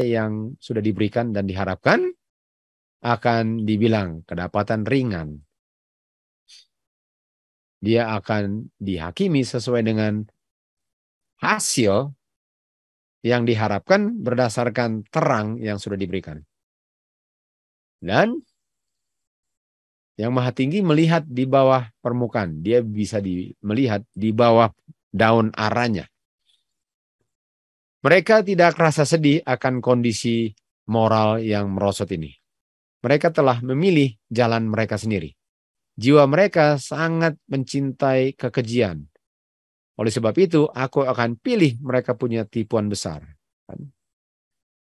yang sudah diberikan dan diharapkan akan dibilang kedapatan ringan. Dia akan dihakimi sesuai dengan hasil yang diharapkan berdasarkan terang yang sudah diberikan. Dan yang Maha Tinggi melihat di bawah permukaan, dia bisa di, melihat di bawah daun aranya. Mereka tidak rasa sedih akan kondisi moral yang merosot ini. Mereka telah memilih jalan mereka sendiri. Jiwa mereka sangat mencintai kekejian. Oleh sebab itu, aku akan pilih mereka punya tipuan besar.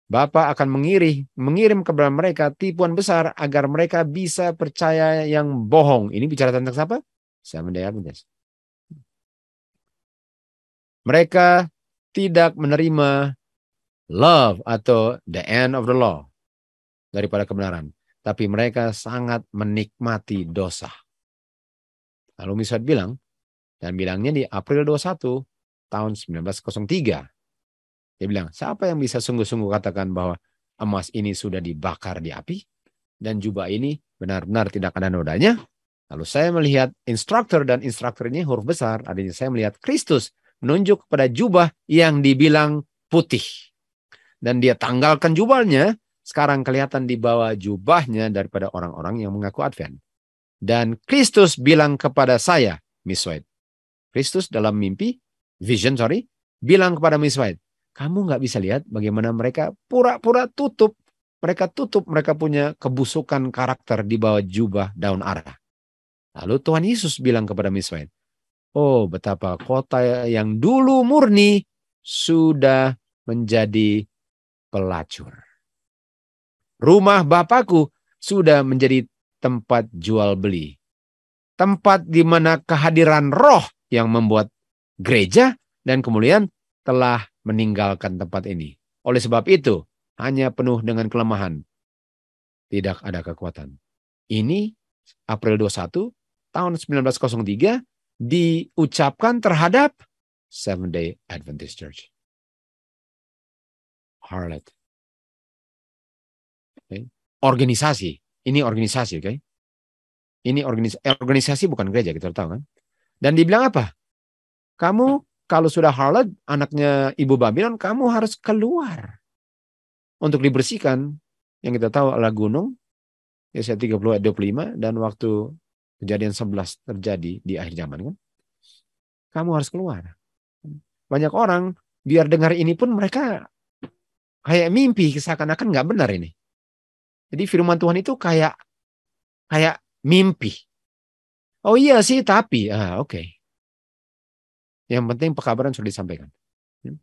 Bapak akan mengirih, mengirim kepada mereka tipuan besar agar mereka bisa percaya yang bohong. Ini bicara tentang siapa? Saya mendengar Mereka tidak menerima love atau the end of the law daripada kebenaran. Tapi mereka sangat menikmati dosa. Lalu Miswad bilang, dan bilangnya di April 21 tahun 1903. Dia bilang, siapa yang bisa sungguh-sungguh katakan bahwa emas ini sudah dibakar di api dan jubah ini benar-benar tidak ada nodanya? Lalu saya melihat instruktur dan instruktur ini huruf besar. Adanya saya melihat Kristus menunjuk kepada jubah yang dibilang putih. Dan dia tanggalkan jubahnya, sekarang kelihatan di bawah jubahnya daripada orang-orang yang mengaku Advent. Dan Kristus bilang kepada saya, Miss White. Kristus dalam mimpi, vision sorry, bilang kepada Miss White, kamu nggak bisa lihat bagaimana mereka pura-pura tutup. Mereka tutup, mereka punya kebusukan karakter di bawah jubah daun arah. Lalu Tuhan Yesus bilang kepada Miss White, Oh, betapa kota yang dulu murni sudah menjadi pelacur. Rumah Bapakku sudah menjadi tempat jual beli. Tempat di mana kehadiran roh yang membuat gereja dan kemuliaan telah meninggalkan tempat ini. Oleh sebab itu, hanya penuh dengan kelemahan. Tidak ada kekuatan. Ini April 21 tahun 1903 diucapkan terhadap Seventh Day Adventist Church. Harlot. Okay. Organisasi. Ini organisasi, oke? Okay? Ini organisasi. Eh, organisasi bukan gereja, kita tahu kan? Dan dibilang apa? Kamu kalau sudah harlot, anaknya ibu Babylon, kamu harus keluar untuk dibersihkan. Yang kita tahu adalah gunung, Yesaya 30 ayat 25, dan waktu kejadian 11 terjadi di akhir zaman kan? Kamu harus keluar. Banyak orang biar dengar ini pun mereka kayak mimpi seakan-akan nggak benar ini. Jadi firman Tuhan itu kayak kayak mimpi. Oh iya sih tapi ah oke. Okay. Yang penting pekabaran sudah disampaikan. Hmm.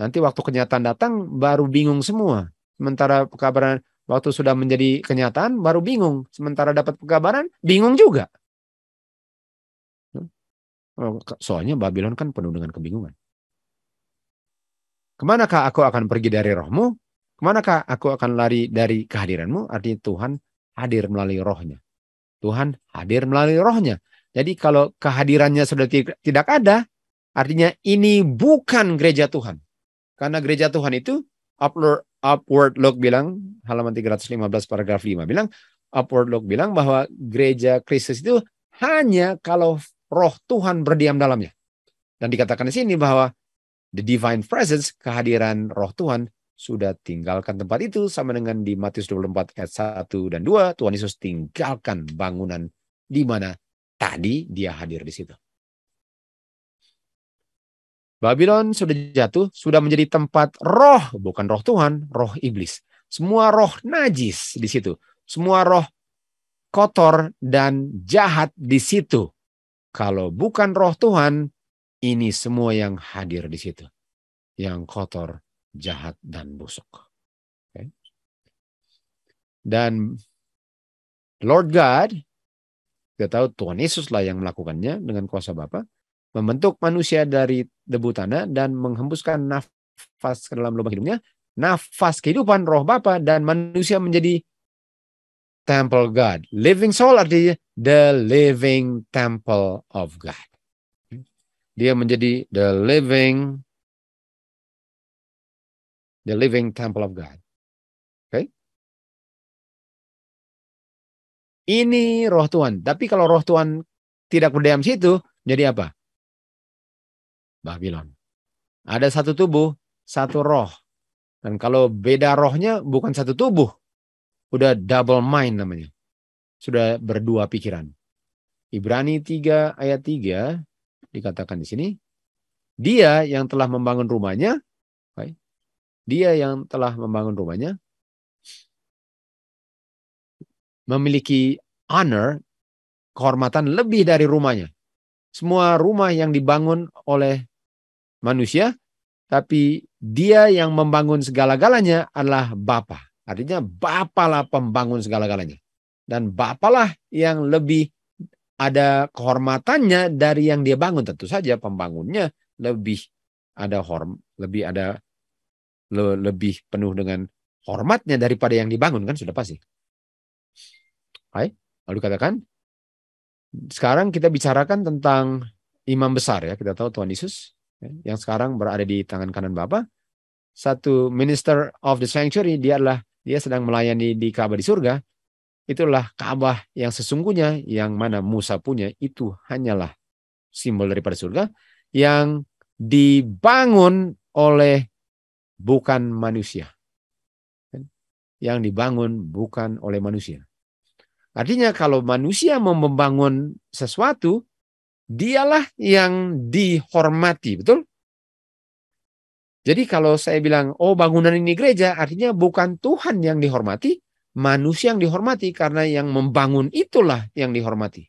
Nanti waktu kenyataan datang baru bingung semua. Sementara pekabaran Waktu sudah menjadi kenyataan baru bingung. Sementara dapat pekabaran bingung juga. Oh, soalnya Babylon kan penuh dengan kebingungan. Kemanakah aku akan pergi dari rohmu? Kemanakah aku akan lari dari kehadiranmu? Artinya Tuhan hadir melalui rohnya. Tuhan hadir melalui rohnya. Jadi kalau kehadirannya sudah tidak ada, artinya ini bukan gereja Tuhan. Karena gereja Tuhan itu upward, upward Look bilang, halaman 315 paragraf 5 bilang, Upward Look bilang bahwa gereja Kristus itu hanya kalau roh Tuhan berdiam dalamnya. Dan dikatakan di sini bahwa the divine presence, kehadiran roh Tuhan sudah tinggalkan tempat itu sama dengan di Matius 24 ayat 1 dan 2 Tuhan Yesus tinggalkan bangunan di mana tadi dia hadir di situ. Babylon sudah jatuh, sudah menjadi tempat roh, bukan roh Tuhan, roh iblis. Semua roh najis di situ. Semua roh kotor dan jahat di situ. Kalau bukan roh Tuhan, ini semua yang hadir di situ. Yang kotor, jahat, dan busuk. Okay. Dan Lord God, kita tahu Tuhan Yesuslah yang melakukannya dengan kuasa Bapa membentuk manusia dari debu tanah dan menghembuskan nafas ke dalam lubang hidungnya, nafas kehidupan roh Bapa dan manusia menjadi temple God. Living soul artinya the living temple of God. Dia menjadi the living the living temple of God. Oke. Okay? Ini roh Tuhan. Tapi kalau roh Tuhan tidak berdiam di situ, jadi apa? Babylon. Ada satu tubuh, satu roh. Dan kalau beda rohnya bukan satu tubuh. Udah double mind namanya. Sudah berdua pikiran. Ibrani 3 ayat 3 dikatakan di sini. Dia yang telah membangun rumahnya. Dia yang telah membangun rumahnya. Memiliki honor, kehormatan lebih dari rumahnya. Semua rumah yang dibangun oleh manusia, tapi dia yang membangun segala-galanya adalah Bapa. Artinya Bapalah pembangun segala-galanya. Dan Bapalah yang lebih ada kehormatannya dari yang dia bangun. Tentu saja pembangunnya lebih ada horm, lebih ada le, lebih penuh dengan hormatnya daripada yang dibangun kan sudah pasti. Hai, lalu katakan sekarang kita bicarakan tentang imam besar ya. Kita tahu Tuhan Yesus Kan? yang sekarang berada di tangan kanan Bapa. Satu minister of the sanctuary dia adalah dia sedang melayani di Ka'bah di surga. Itulah Ka'bah yang sesungguhnya yang mana Musa punya itu hanyalah simbol daripada surga yang dibangun oleh bukan manusia. Kan? Yang dibangun bukan oleh manusia. Artinya kalau manusia membangun sesuatu, dialah yang dihormati, betul? Jadi kalau saya bilang, oh bangunan ini gereja, artinya bukan Tuhan yang dihormati, manusia yang dihormati karena yang membangun itulah yang dihormati.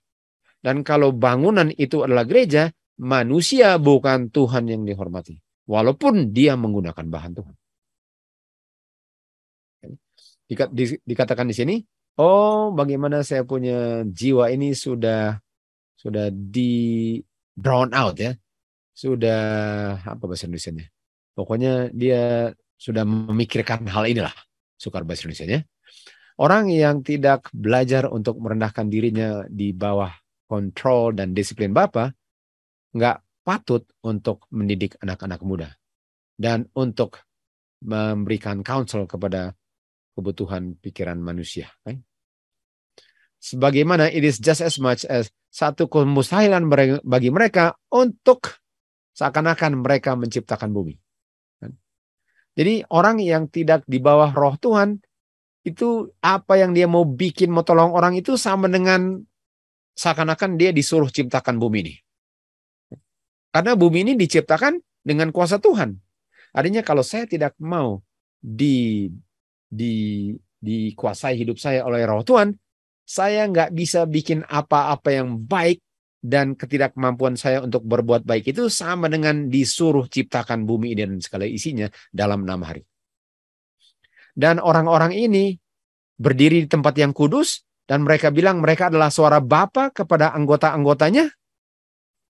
Dan kalau bangunan itu adalah gereja, manusia bukan Tuhan yang dihormati. Walaupun dia menggunakan bahan Tuhan. Dikatakan di sini, oh bagaimana saya punya jiwa ini sudah sudah di drown out ya. Sudah apa bahasa Indonesia-nya? Pokoknya dia sudah memikirkan hal inilah. Sukar bahasa Indonesia-nya. Orang yang tidak belajar untuk merendahkan dirinya di bawah kontrol dan disiplin Bapak, nggak patut untuk mendidik anak-anak muda dan untuk memberikan counsel kepada kebutuhan pikiran manusia. Right? sebagaimana it is just as much as satu kemustahilan bagi mereka untuk seakan-akan mereka menciptakan bumi. Kan? Jadi orang yang tidak di bawah roh Tuhan itu apa yang dia mau bikin mau tolong orang itu sama dengan seakan-akan dia disuruh ciptakan bumi ini. Karena bumi ini diciptakan dengan kuasa Tuhan. Artinya kalau saya tidak mau di di dikuasai hidup saya oleh roh Tuhan, saya nggak bisa bikin apa-apa yang baik dan ketidakmampuan saya untuk berbuat baik itu sama dengan disuruh ciptakan bumi dan segala isinya dalam enam hari. Dan orang-orang ini berdiri di tempat yang kudus dan mereka bilang mereka adalah suara Bapa kepada anggota-anggotanya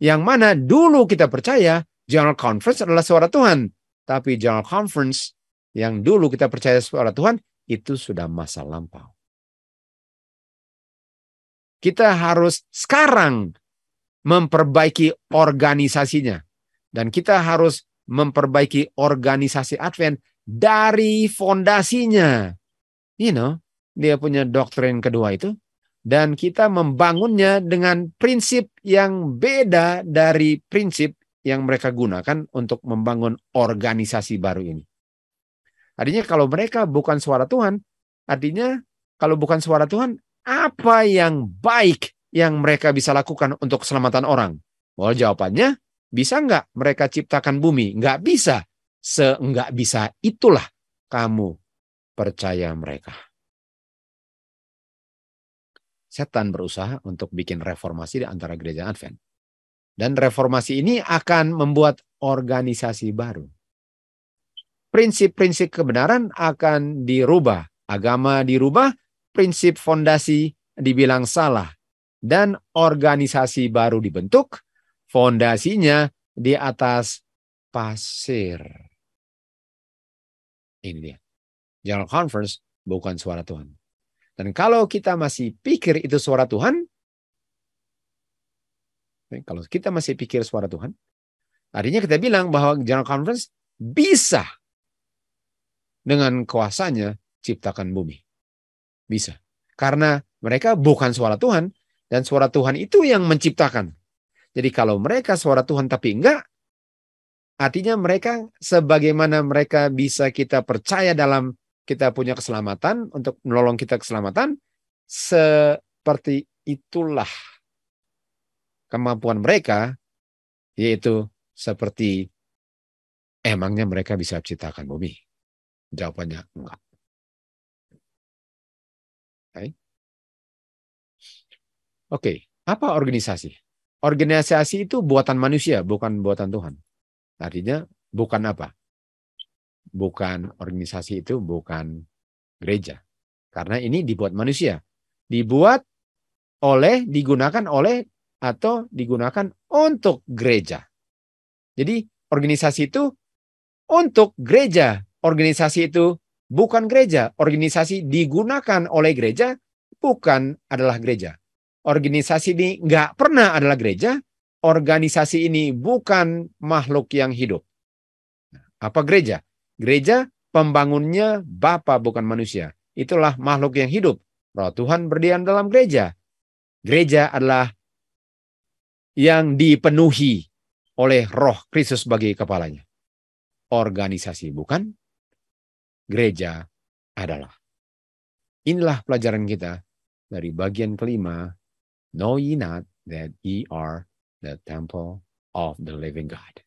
yang mana dulu kita percaya General Conference adalah suara Tuhan. Tapi General Conference yang dulu kita percaya suara Tuhan itu sudah masa lampau. Kita harus sekarang memperbaiki organisasinya. Dan kita harus memperbaiki organisasi Advent dari fondasinya. You know, dia punya doktrin kedua itu. Dan kita membangunnya dengan prinsip yang beda dari prinsip yang mereka gunakan untuk membangun organisasi baru ini. Artinya kalau mereka bukan suara Tuhan, artinya kalau bukan suara Tuhan, apa yang baik yang mereka bisa lakukan untuk keselamatan orang? Well, jawabannya, bisa nggak mereka ciptakan bumi? Nggak bisa. Seenggak bisa itulah kamu percaya mereka. Setan berusaha untuk bikin reformasi di antara gereja Advent. Dan reformasi ini akan membuat organisasi baru. Prinsip-prinsip kebenaran akan dirubah. Agama dirubah, prinsip fondasi dibilang salah dan organisasi baru dibentuk, fondasinya di atas pasir. Ini dia. General Conference bukan suara Tuhan. Dan kalau kita masih pikir itu suara Tuhan, eh, kalau kita masih pikir suara Tuhan, artinya kita bilang bahwa General Conference bisa dengan kuasanya ciptakan bumi. Bisa. Karena mereka bukan suara Tuhan dan suara Tuhan itu yang menciptakan. Jadi kalau mereka suara Tuhan tapi enggak, artinya mereka sebagaimana mereka bisa kita percaya dalam kita punya keselamatan untuk menolong kita keselamatan, seperti itulah kemampuan mereka yaitu seperti emangnya mereka bisa ciptakan bumi? Jawabannya enggak. Oke, apa organisasi? Organisasi itu buatan manusia, bukan buatan Tuhan. Artinya bukan apa? Bukan organisasi itu bukan gereja. Karena ini dibuat manusia. Dibuat oleh, digunakan oleh, atau digunakan untuk gereja. Jadi organisasi itu untuk gereja. Organisasi itu bukan gereja. Organisasi digunakan oleh gereja, bukan adalah gereja organisasi ini nggak pernah adalah gereja, organisasi ini bukan makhluk yang hidup. Nah, apa gereja? Gereja pembangunnya Bapa bukan manusia. Itulah makhluk yang hidup. Roh Tuhan berdiam dalam gereja. Gereja adalah yang dipenuhi oleh roh Kristus bagi kepalanya. Organisasi bukan, gereja adalah. Inilah pelajaran kita dari bagian kelima Know ye not that ye are the temple of the living God?